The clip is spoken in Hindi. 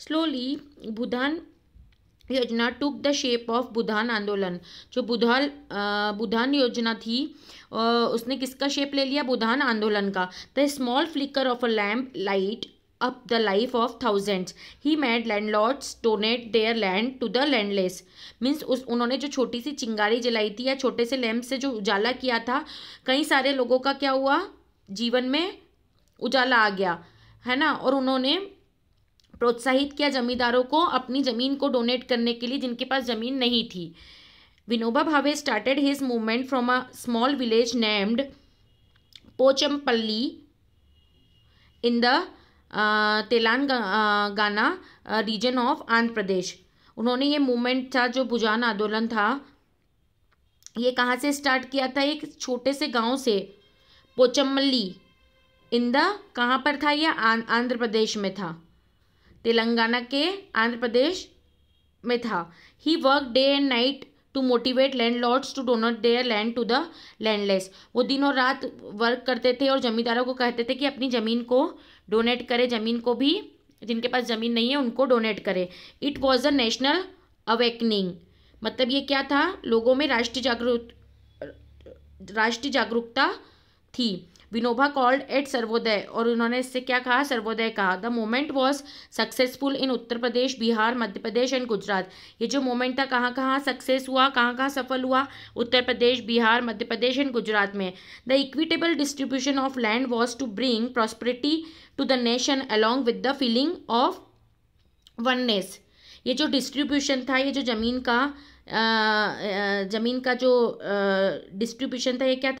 स्लोली Budhan योजना took the shape of Bhoodan आंदोलन जो बुधाल बुधान योजना थी उसने किसका शेप ले लिया बुधान आंदोलन का the small flicker of a lamp light up the life of thousands he made landlords donate their land to the landless means उस उन्होंने जो छोटी सी चिंगारी जलाई थी या छोटे से लैम्प से जो उजाला किया था कई सारे लोगों का क्या हुआ जीवन में उजाला आ गया है ना और उन्होंने प्रोत्साहित किया जमींदारों को अपनी ज़मीन को डोनेट करने के लिए जिनके पास ज़मीन नहीं थी Vinoba Bhave started his movement from a small village named Pochampally in the uh, Telangana region uh, of Andhra Pradesh उन्होंने ये मूवमेंट था जो भुजान आंदोलन था ये कहाँ से स्टार्ट किया था एक छोटे से गांव से पोचमल्ली इन द कहाँ पर था यह आंध्र प्रदेश में था तेलंगाना के आंध्र प्रदेश में था he work day and night to motivate landlords to donate their land to the landless वो दिन और रात वर्क करते थे और जमींदारों को कहते थे कि अपनी ज़मीन को डोनेट करें ज़मीन को भी जिनके पास ज़मीन नहीं है उनको डोनेट करें it was a national awakening मतलब ये क्या था लोगों में राष्ट्रीय जागरूक राष्ट्रीय जागरूकता थी विनोबा कॉल्ड एट सर्वोदय और उन्होंने इससे क्या कहा सर्वोदय कहा the moment was successful in Uttar Pradesh Bihar Madhya Pradesh and Gujarat ये जो मोमेंट था कहाँ कहाँ सक्सेस हुआ कहाँ कहाँ सफल हुआ उत्तर प्रदेश बिहार मध्य प्रदेश एंड गुजरात में the equitable distribution of land was to bring prosperity to the nation along with the feeling of oneness ये जो डिस्ट्रीब्यूशन था ये जो ज़मीन का ज़मीन का जो डिस्ट्रीब्यूशन था ये क्या था?